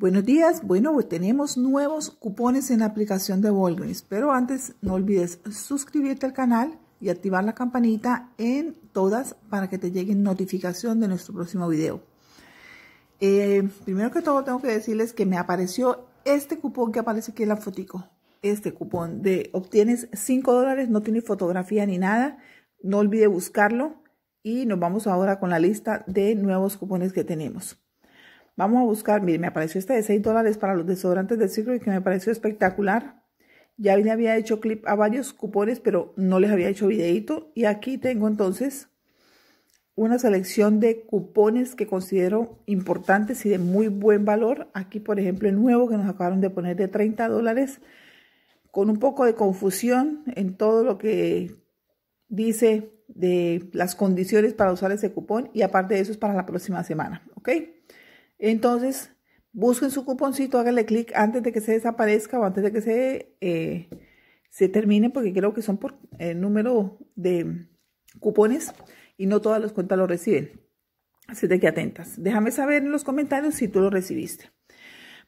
Buenos días. Bueno, pues tenemos nuevos cupones en la aplicación de Walgreens, pero antes no olvides suscribirte al canal y activar la campanita en todas para que te lleguen notificación de nuestro próximo video. Eh, primero que todo tengo que decirles que me apareció este cupón que aparece aquí en la fotico. Este cupón de obtienes 5 dólares, no tiene fotografía ni nada. No olvides buscarlo y nos vamos ahora con la lista de nuevos cupones que tenemos. Vamos a buscar, miren, me apareció este de 6 dólares para los desodorantes del ciclo y que me pareció espectacular. Ya había hecho clip a varios cupones, pero no les había hecho videito. Y aquí tengo entonces una selección de cupones que considero importantes y de muy buen valor. Aquí, por ejemplo, el nuevo que nos acabaron de poner de 30 dólares, con un poco de confusión en todo lo que dice de las condiciones para usar ese cupón. Y aparte de eso es para la próxima semana, ¿ok? Entonces, busquen su cuponcito, háganle clic antes de que se desaparezca o antes de que se, eh, se termine, porque creo que son por el eh, número de cupones y no todas las cuentas lo reciben. Así de que atentas. Déjame saber en los comentarios si tú lo recibiste.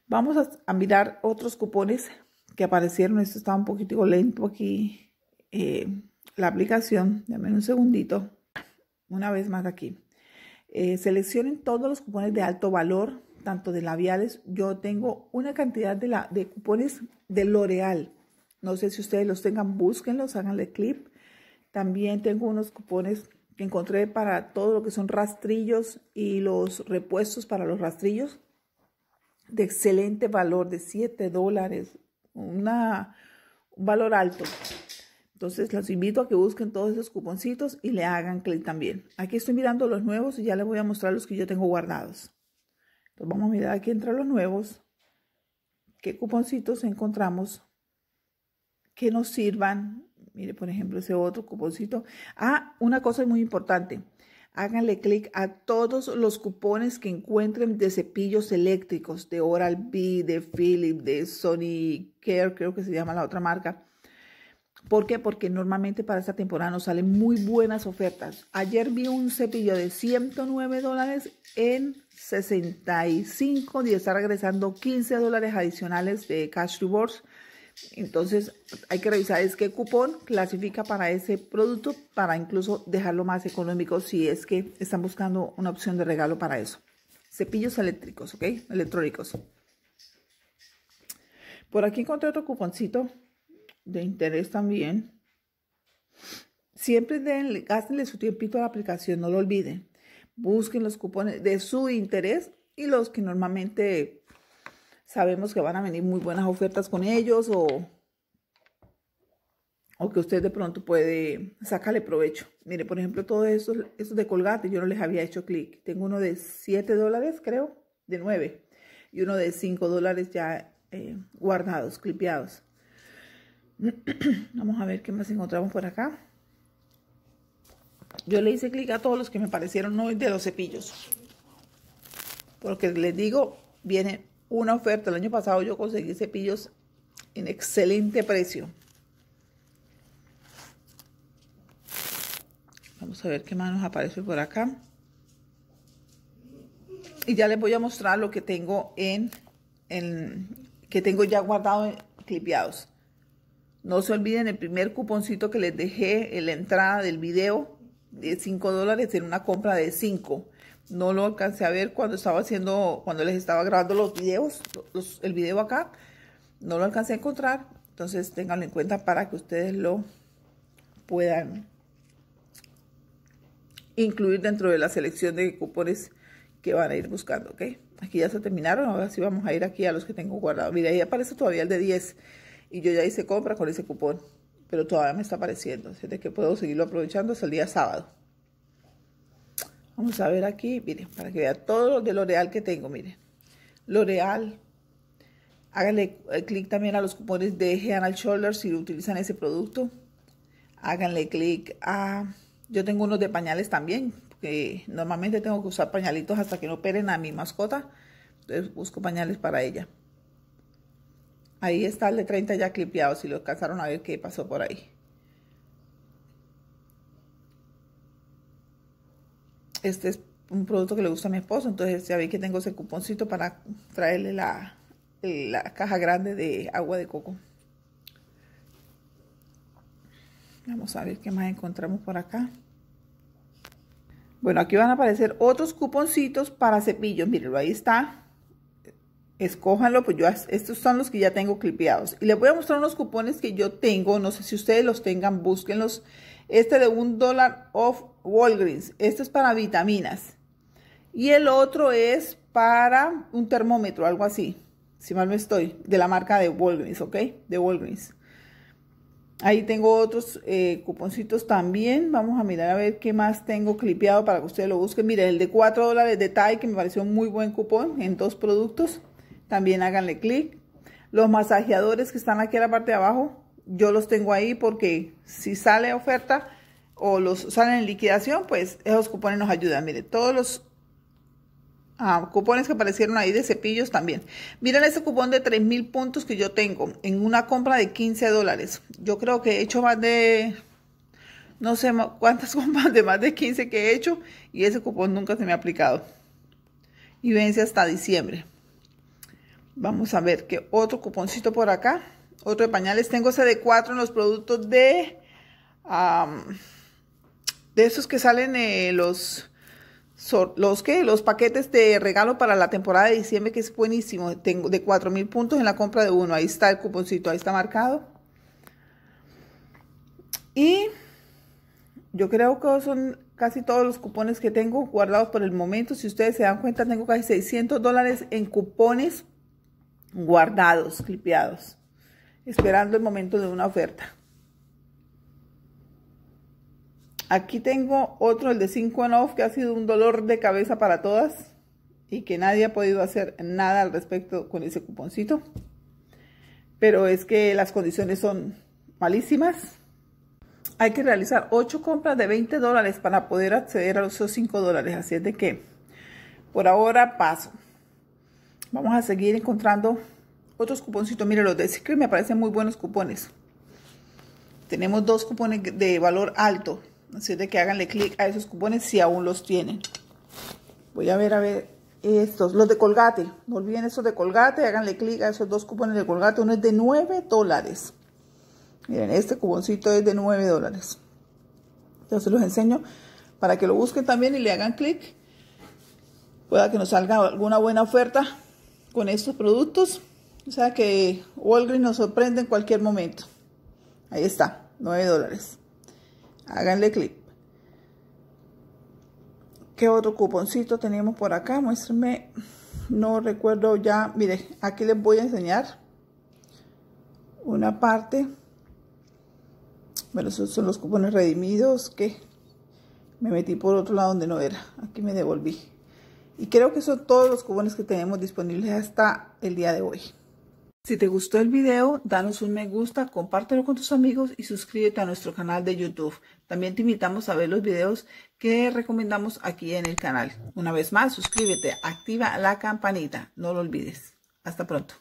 Vamos a, mirar otros cupones que aparecieron. Esto está un poquito lento aquí. Eh, la aplicación. Dame un segundito. Una vez más aquí. Eh, seleccionen todos los cupones de alto valor, tanto de labiales. Yo tengo una cantidad de, la, de cupones de L'Oreal. No sé si ustedes los tengan, búsquenlos, háganle clip. También tengo unos cupones que encontré para todo lo que son rastrillos y los repuestos para los rastrillos de excelente valor, de 7 dólares, un valor alto. Entonces los invito a que busquen todos esos cuponcitos y le hagan clic también. Aquí estoy mirando los nuevos y ya les voy a mostrar los que yo tengo guardados. Entonces vamos a mirar aquí entre los nuevos qué cuponcitos encontramos que nos sirvan. Mire, por ejemplo, ese otro cuponcito. Ah, una cosa muy importante. Háganle clic a todos los cupones que encuentren de cepillos eléctricos, de Oral-B, de Philips, de Sony Care, creo que se llama la otra marca ¿Por qué? Porque normalmente para esta temporada nos salen muy buenas ofertas. Ayer vi un cepillo de 109 dólares en 65 y está regresando 15 dólares adicionales de cash rewards. Entonces hay que revisar es qué cupón clasifica para ese producto para incluso dejarlo más económico si es que están buscando una opción de regalo para eso. Cepillos eléctricos, ¿ok? Electrónicos. Por aquí encontré otro cuponcito de interés también. Siempre den, su tiempito a la aplicación, no lo olviden. Busquen los cupones de su interés y los que normalmente sabemos que van a venir muy buenas ofertas con ellos o, o que usted de pronto puede sacarle provecho. Mire, por ejemplo, todos estos, de Colgate, yo no les había hecho clic. Tengo uno de 7 dólares, creo, de 9, y uno de 5 dólares ya eh, guardados, clipeados. Vamos a ver qué más encontramos por acá. Yo le hice clic a todos los que me parecieron hoy de los cepillos. Porque les digo, viene una oferta. El año pasado yo conseguí cepillos en excelente precio. Vamos a ver qué más nos aparece por acá. Y ya les voy a mostrar lo que tengo en, en que tengo ya guardado en clipeados. No se olviden el primer cuponcito que les dejé en la entrada del video de 5 dólares en una compra de 5. No lo alcancé a ver cuando estaba haciendo, cuando les estaba grabando los videos, el video acá. No lo alcancé a encontrar. Entonces tenganlo en cuenta para que ustedes lo puedan incluir dentro de la selección de cupones que van a ir buscando, Aquí ya se terminaron, ahora sí vamos a ir aquí a los que tengo guardado. Mira, ahí aparece todavía el de 10 y yo ya hice compra con ese cupón, pero todavía me está apareciendo, así que puedo seguirlo aprovechando hasta el día sábado. Vamos a ver aquí, miren, para que vea todo lo de L'Oreal que tengo, miren. L'Oreal, háganle eh, clic también a los cupones de Head Shoulders si utilizan ese producto. Háganle clic a... Yo tengo unos de pañales también, porque normalmente tengo que usar pañalitos hasta que no peren a mi mascota. Entonces busco pañales para ella. Ahí está el de 30 ya clipeado, si lo alcanzaron a ver qué pasó por ahí. Este es un producto que le gusta a mi esposo, entonces ya vi que tengo ese cuponcito para traerle la, la caja grande de agua de coco. Vamos a ver qué más encontramos por acá. Bueno, aquí van a aparecer otros cuponcitos para cepillos. Mírenlo, ahí está escójanlo, pues yo estos son los que ya tengo clipeados. Y les voy a mostrar unos cupones que yo tengo, no sé si ustedes los tengan, búsquenlos. Este de un dólar off Walgreens, este es para vitaminas. Y el otro es para un termómetro, algo así, si mal no estoy, de la marca de Walgreens, ¿ok? De Walgreens. Ahí tengo otros eh, cuponcitos también. Vamos a mirar a ver qué más tengo clipeado para que ustedes lo busquen. Miren, el de 4 dólares de TAI, que me pareció un muy buen cupón en dos productos también háganle clic. Los masajeadores que están aquí en la parte de abajo, yo los tengo ahí porque si sale oferta o los salen en liquidación, pues esos cupones nos ayudan. Mire, todos los ah, cupones que aparecieron ahí de cepillos también. Miren ese cupón de 3,000 puntos que yo tengo en una compra de 15 dólares. Yo creo que he hecho más de, no sé cuántas compras de más de 15 que he hecho y ese cupón nunca se me ha aplicado. Y vence hasta diciembre. Vamos a ver que otro cuponcito por acá. Otro de pañales. Tengo ese de cuatro en los productos de... de esos que salen eh, los... Los, los paquetes de regalo para la temporada de diciembre que es buenísimo. Tengo de cuatro mil puntos en la compra de uno. Ahí está el cuponcito. Ahí está marcado. Y yo creo que son casi todos los cupones que tengo guardados por el momento. Si ustedes se dan cuenta, tengo casi 600 dólares en cupones guardados, clipeados, esperando el momento de una oferta. Aquí tengo otro, el de 5 en off, que ha sido un dolor de cabeza para todas y que nadie ha podido hacer nada al respecto con ese cuponcito. Pero es que las condiciones son malísimas. Hay que realizar 8 compras de 20 dólares para poder acceder a los 5 dólares. Así es de que por ahora paso. Vamos a seguir encontrando otros cuponcitos. Miren, los de Secret me parecen muy buenos cupones. Tenemos dos cupones de valor alto. Así de que háganle clic a esos cupones si aún los tienen. Voy a ver, a ver, estos, los de Colgate. No olviden esos de Colgate, háganle clic a esos dos cupones de Colgate. Uno es de 9 dólares. Miren, este cuponcito es de 9 dólares. Entonces los enseño para que lo busquen también y le hagan clic. Pueda que nos salga alguna buena oferta con estos productos. O sea que Walgreens nos sorprende en cualquier momento. Ahí está, 9 dólares. Háganle clic. ¿Qué otro cuponcito tenemos por acá? Muéstrenme. No recuerdo ya. Mire, aquí les voy a enseñar una parte. Bueno, esos son los cupones redimidos que me metí por otro lado donde no era. Aquí me devolví. Y creo que son todos los cubones que tenemos disponibles hasta el día de hoy. Si te gustó el video, danos un me gusta, compártelo con tus amigos y suscríbete a nuestro canal de YouTube. También te invitamos a ver los videos que recomendamos aquí en el canal. Una vez más, suscríbete, activa la campanita, no lo olvides. Hasta pronto.